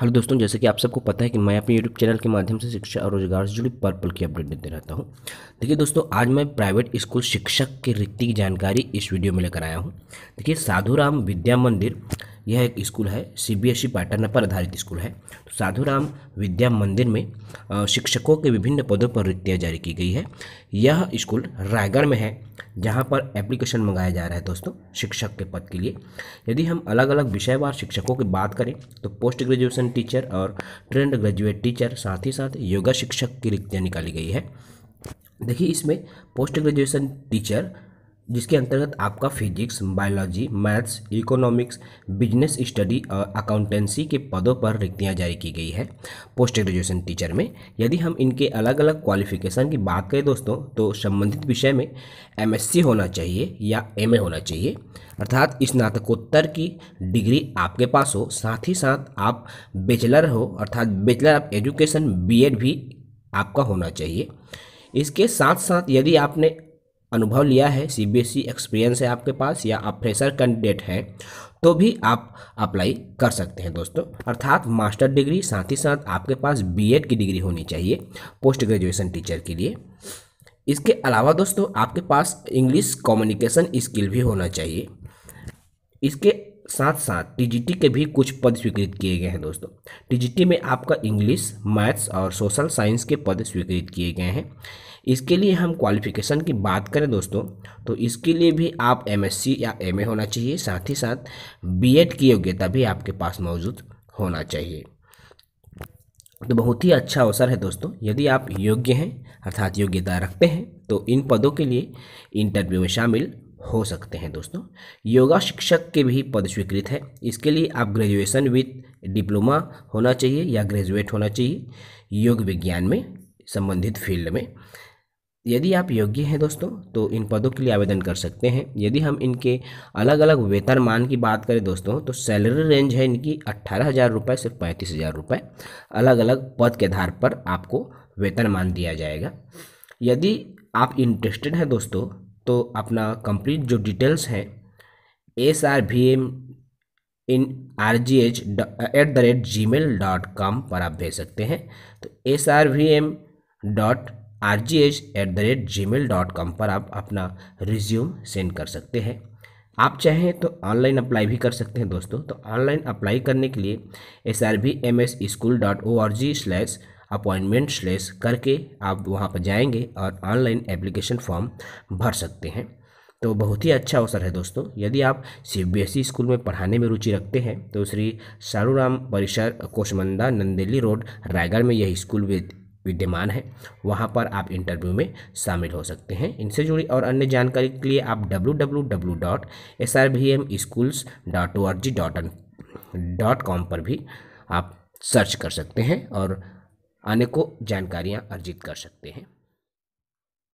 hello दोस्तों जैसे कि आप सबको पता है कि मैं अपने यूट्यूब चैनल के माध्यम से शिक्षा और रोजगार से जुड़ी पर्पल की अपडेट देते रहता हूं देखिए दोस्तों आज मैं प्राइवेट स्कूल शिक्षक की रिक्ति की जानकारी इस वीडियो में लेकर आया हूं देखिए साधुराम विद्या मंदिर यह एक स्कूल है सीबीएसई e पैटर्न पर आधारित स्कूल है तो साधुराम विद्या मंदिर में शिक्षकों के विभिन्न पदों पर रिक्तियाँ जारी की गई है यह स्कूल रायगढ़ में है जहाँ पर एप्लीकेशन मंगाया जा रहा है दोस्तों शिक्षक के पद के लिए यदि हम अलग अलग विषयवार शिक्षकों की बात करें तो पोस्ट ग्रेजुएशन टीचर और ट्रेंड ग्रेजुएट टीचर साथ ही साथ योगा शिक्षक की रिक्तियाँ निकाली गई है देखिए इसमें पोस्ट ग्रेजुएशन टीचर जिसके अंतर्गत आपका physics biology maths economics business study और अकाउंटेंसी के पदों पर रिक्तियां जारी की गई है पोस्ट ग्रेजुएशन टीचर में यदि हम इनके अलग अलग क्वालिफिकेशन की बात करें दोस्तों तो संबंधित विषय में एमएससी होना चाहिए या एमए होना चाहिए अर्थात स्नातकोत्तर की डिग्री आपके पास हो साथ ही साथ आप बेचलर हो अर्थात बेचलर ऑफ एजुकेशन बी भी आपका होना चाहिए इसके साथ साथ यदि आपने अनुभव लिया है सीबीएसई एक्सपीरियंस e है आपके पास या आप फ्रेशर कैंडिडेट हैं तो भी आप अप्लाई कर सकते हैं दोस्तों अर्थात मास्टर डिग्री साथ ही साथ आपके पास बीएड e की डिग्री होनी चाहिए पोस्ट ग्रेजुएशन टीचर के लिए इसके अलावा दोस्तों आपके पास इंग्लिश कम्युनिकेशन स्किल भी होना चाहिए इसके साथ साथ टीजीटी के भी कुछ पद स्वीकृत किए गए हैं दोस्तों टीजीटी में आपका इंग्लिश मैथ्स और सोशल साइंस के पद स्वीकृत किए गए हैं इसके लिए हम क्वालिफिकेशन की बात करें दोस्तों तो इसके लिए भी आप एमएससी या एमए होना चाहिए साथ ही साथ बीएड की योग्यता भी आपके पास मौजूद होना चाहिए तो बहुत ही अच्छा अवसर है दोस्तों यदि आप योग्य हैं अर्थात योग्यता रखते हैं तो इन पदों के लिए इंटरव्यू में शामिल हो सकते हैं दोस्तों योगा शिक्षक के भी पद स्वीकृत है इसके लिए आप ग्रेजुएशन विथ डिप्लोमा होना चाहिए या ग्रेजुएट होना चाहिए योग विज्ञान में संबंधित फील्ड में यदि आप योग्य हैं दोस्तों तो इन पदों के लिए आवेदन कर सकते हैं यदि हम इनके अलग अलग वेतन मान की बात करें दोस्तों तो सैलरी रेंज है इनकी अट्ठारह हज़ार रुपये से पैंतीस हज़ार रुपये अलग अलग पद के आधार पर आपको वेतन मान दिया जाएगा यदि आप इंटरेस्टेड हैं दोस्तों तो अपना कंप्लीट जो डिटेल्स हैं S R V M in R G H at the rate Gmail dot com पर आप भेज सकते हैं तो S R V M dot R G H at the rate Gmail dot com पर आप अपना रिज्यूम सेंड कर सकते हैं आप चाहें तो ऑनलाइन अप्लाई भी कर सकते हैं दोस्तों तो ऑनलाइन अप्लाई करने के लिए S R B M S school dot O R G slash appointment slash करके आप वहाँ पर जाएंगे और ऑनलाइन एप्लीकेशन फॉर्म भर सकते हैं तो बहुत ही अच्छा अवसर है दोस्तों यदि आप सी स्कूल में पढ़ाने में रुचि रखते हैं तो श्री सारूराम परिसर कोशमंदा नंदेली रोड रायगढ़ में यह स्कूल विद्यमान है वहाँ पर आप इंटरव्यू में शामिल हो सकते हैं इनसे जुड़ी और अन्य जानकारी के लिए आप डब्ल्यू पर भी आप सर्च कर सकते हैं और आने को जानकारियाँ अर्जित कर सकते हैं